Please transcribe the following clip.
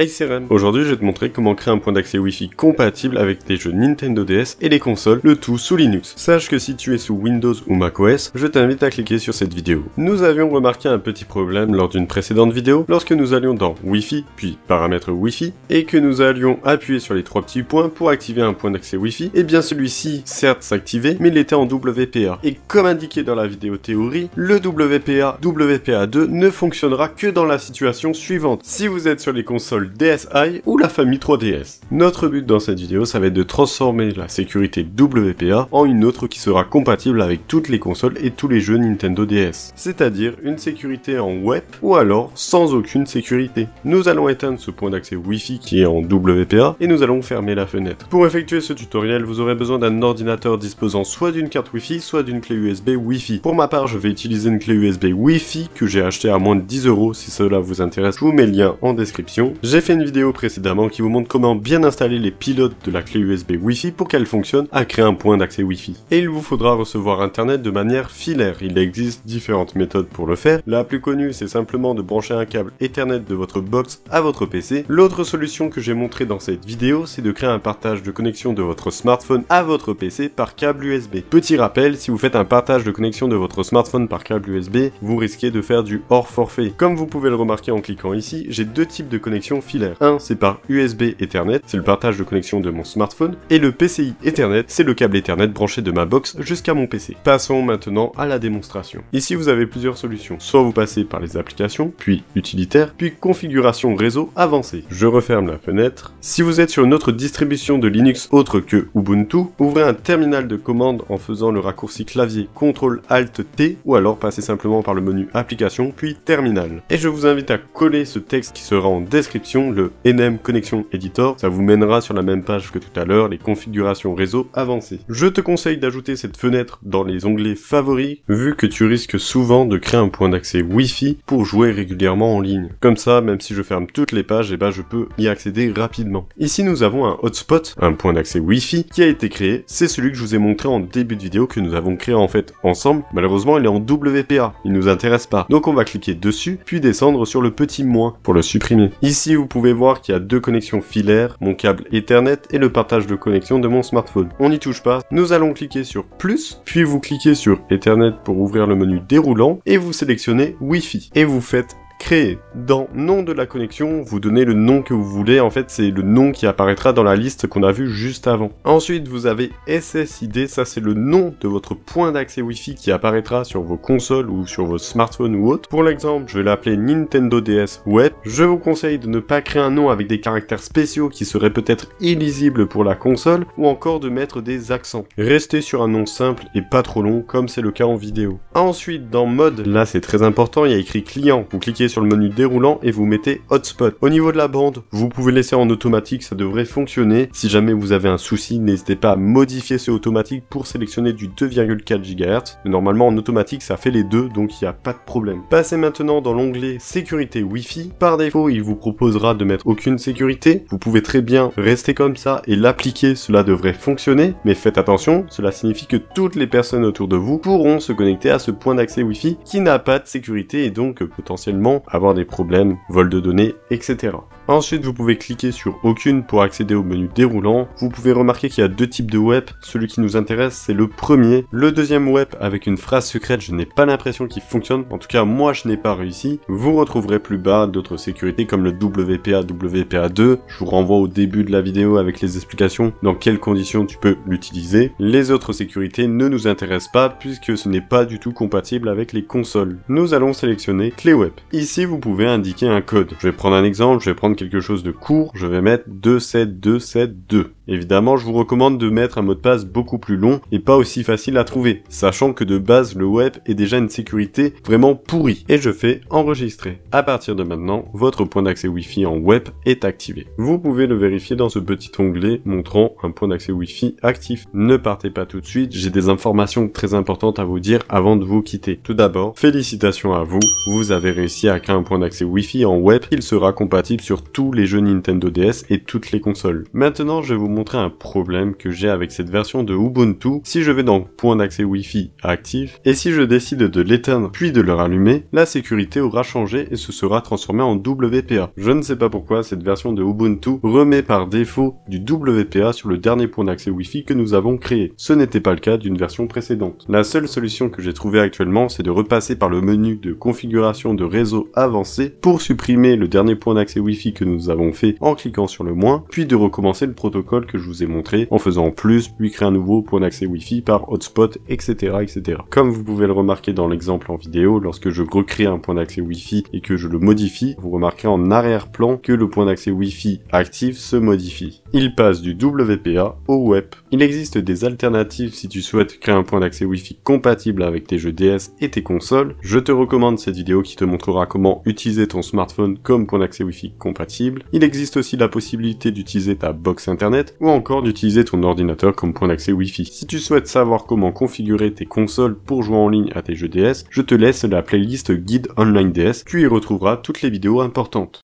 Hey Aujourd'hui, je vais te montrer comment créer un point d'accès Wi-Fi compatible avec tes jeux Nintendo DS et les consoles, le tout sous Linux. Sache que si tu es sous Windows ou macOS, je t'invite à cliquer sur cette vidéo. Nous avions remarqué un petit problème lors d'une précédente vidéo, lorsque nous allions dans Wi-Fi, puis paramètres Wi-Fi, et que nous allions appuyer sur les trois petits points pour activer un point d'accès Wi-Fi, et eh bien celui-ci, certes s'activait, mais il était en WPA. Et comme indiqué dans la vidéo théorie, le WPA WPA2 ne fonctionnera que dans la situation suivante. Si vous êtes sur les consoles DSi ou la famille 3DS. Notre but dans cette vidéo, ça va être de transformer la sécurité WPA en une autre qui sera compatible avec toutes les consoles et tous les jeux Nintendo DS. C'est-à-dire une sécurité en web ou alors sans aucune sécurité. Nous allons éteindre ce point d'accès Wi-Fi qui est en WPA et nous allons fermer la fenêtre. Pour effectuer ce tutoriel, vous aurez besoin d'un ordinateur disposant soit d'une carte Wi-Fi, soit d'une clé USB Wi-Fi. Pour ma part, je vais utiliser une clé USB Wi-Fi que j'ai acheté à moins de 10 euros si cela vous intéresse. Je vous mets le lien en description. J'ai fait une vidéo précédemment qui vous montre comment bien installer les pilotes de la clé USB Wi-Fi pour qu'elle fonctionne à créer un point d'accès Wi-Fi. Et il vous faudra recevoir internet de manière filaire. Il existe différentes méthodes pour le faire. La plus connue c'est simplement de brancher un câble Ethernet de votre box à votre PC. L'autre solution que j'ai montré dans cette vidéo c'est de créer un partage de connexion de votre smartphone à votre PC par câble USB. Petit rappel, si vous faites un partage de connexion de votre smartphone par câble USB, vous risquez de faire du hors forfait. Comme vous pouvez le remarquer en cliquant ici, j'ai deux types de connexions filaire, 1 Un, c'est par USB Ethernet, c'est le partage de connexion de mon smartphone, et le PCI Ethernet, c'est le câble Ethernet branché de ma box jusqu'à mon PC. Passons maintenant à la démonstration. Ici, vous avez plusieurs solutions. Soit vous passez par les applications, puis utilitaires, puis configuration réseau avancée. Je referme la fenêtre. Si vous êtes sur une autre distribution de Linux autre que Ubuntu, ouvrez un terminal de commande en faisant le raccourci clavier CTRL ALT T ou alors passez simplement par le menu application puis terminal. Et je vous invite à coller ce texte qui sera en description le NM Connection Editor. Ça vous mènera sur la même page que tout à l'heure, les configurations réseau avancées. Je te conseille d'ajouter cette fenêtre dans les onglets favoris, vu que tu risques souvent de créer un point d'accès Wi-Fi pour jouer régulièrement en ligne. Comme ça, même si je ferme toutes les pages, eh ben je peux y accéder rapidement. Ici, nous avons un hotspot, un point d'accès Wi-Fi, qui a été créé. C'est celui que je vous ai montré en début de vidéo, que nous avons créé en fait ensemble. Malheureusement, il est en WPA, il nous intéresse pas. Donc on va cliquer dessus, puis descendre sur le petit moins pour le supprimer. Ici vous pouvez voir qu'il y a deux connexions filaires, mon câble Ethernet et le partage de connexion de mon smartphone. On n'y touche pas, nous allons cliquer sur plus, puis vous cliquez sur Ethernet pour ouvrir le menu déroulant et vous sélectionnez Wi-Fi et vous faites créer. Dans nom de la connexion, vous donnez le nom que vous voulez, en fait c'est le nom qui apparaîtra dans la liste qu'on a vue juste avant. Ensuite vous avez SSID, ça c'est le nom de votre point d'accès Wi-Fi qui apparaîtra sur vos consoles ou sur vos smartphones ou autres. Pour l'exemple, je vais l'appeler Nintendo DS Web. Je vous conseille de ne pas créer un nom avec des caractères spéciaux qui seraient peut-être illisibles pour la console ou encore de mettre des accents. Restez sur un nom simple et pas trop long comme c'est le cas en vidéo. Ensuite dans mode, là c'est très important, il y a écrit client. Vous cliquez sur le menu déroulant et vous mettez Hotspot. Au niveau de la bande, vous pouvez laisser en automatique, ça devrait fonctionner. Si jamais vous avez un souci, n'hésitez pas à modifier ce automatique pour sélectionner du 2,4 GHz. normalement en automatique ça fait les deux donc il n'y a pas de problème. Passez maintenant dans l'onglet sécurité Wi-Fi. Par défaut il vous proposera de mettre aucune sécurité. Vous pouvez très bien rester comme ça et l'appliquer, cela devrait fonctionner. Mais faites attention, cela signifie que toutes les personnes autour de vous pourront se connecter à ce point d'accès Wi-Fi qui n'a pas de sécurité et donc euh, potentiellement avoir des problèmes, vol de données, etc. Ensuite, vous pouvez cliquer sur aucune pour accéder au menu déroulant. Vous pouvez remarquer qu'il y a deux types de web. Celui qui nous intéresse, c'est le premier. Le deuxième web avec une phrase secrète, je n'ai pas l'impression qu'il fonctionne. En tout cas, moi, je n'ai pas réussi. Vous retrouverez plus bas d'autres sécurités comme le WPA, WPA2. Je vous renvoie au début de la vidéo avec les explications dans quelles conditions tu peux l'utiliser. Les autres sécurités ne nous intéressent pas puisque ce n'est pas du tout compatible avec les consoles. Nous allons sélectionner clé web ici, vous pouvez indiquer un code. Je vais prendre un exemple, je vais prendre quelque chose de court, je vais mettre 27272. Évidemment, je vous recommande de mettre un mot de passe beaucoup plus long et pas aussi facile à trouver, sachant que de base, le web est déjà une sécurité vraiment pourrie. Et je fais enregistrer. À partir de maintenant, votre point d'accès Wi-Fi en web est activé. Vous pouvez le vérifier dans ce petit onglet montrant un point d'accès Wi-Fi actif. Ne partez pas tout de suite, j'ai des informations très importantes à vous dire avant de vous quitter. Tout d'abord, félicitations à vous, vous avez réussi à un point d'accès Wi-Fi en web, il sera compatible sur tous les jeux Nintendo DS et toutes les consoles. Maintenant, je vais vous montrer un problème que j'ai avec cette version de Ubuntu. Si je vais dans point d'accès Wi-Fi actif, et si je décide de l'éteindre puis de le rallumer, la sécurité aura changé et ce sera transformé en WPA. Je ne sais pas pourquoi cette version de Ubuntu remet par défaut du WPA sur le dernier point d'accès Wi-Fi que nous avons créé. Ce n'était pas le cas d'une version précédente. La seule solution que j'ai trouvée actuellement, c'est de repasser par le menu de configuration de réseau avancer pour supprimer le dernier point d'accès wifi que nous avons fait en cliquant sur le moins, puis de recommencer le protocole que je vous ai montré en faisant plus, puis créer un nouveau point d'accès wifi par hotspot, etc., etc. Comme vous pouvez le remarquer dans l'exemple en vidéo, lorsque je recrée un point d'accès wifi et que je le modifie, vous remarquerez en arrière-plan que le point d'accès wifi actif se modifie. Il passe du WPA au web. Il existe des alternatives si tu souhaites créer un point d'accès Wi-Fi compatible avec tes jeux DS et tes consoles. Je te recommande cette vidéo qui te montrera comment comment utiliser ton smartphone comme point d'accès wifi Wi-Fi compatible. Il existe aussi la possibilité d'utiliser ta box internet ou encore d'utiliser ton ordinateur comme point d'accès Wi-Fi. Si tu souhaites savoir comment configurer tes consoles pour jouer en ligne à tes jeux DS, je te laisse la playlist guide online DS, tu y retrouveras toutes les vidéos importantes.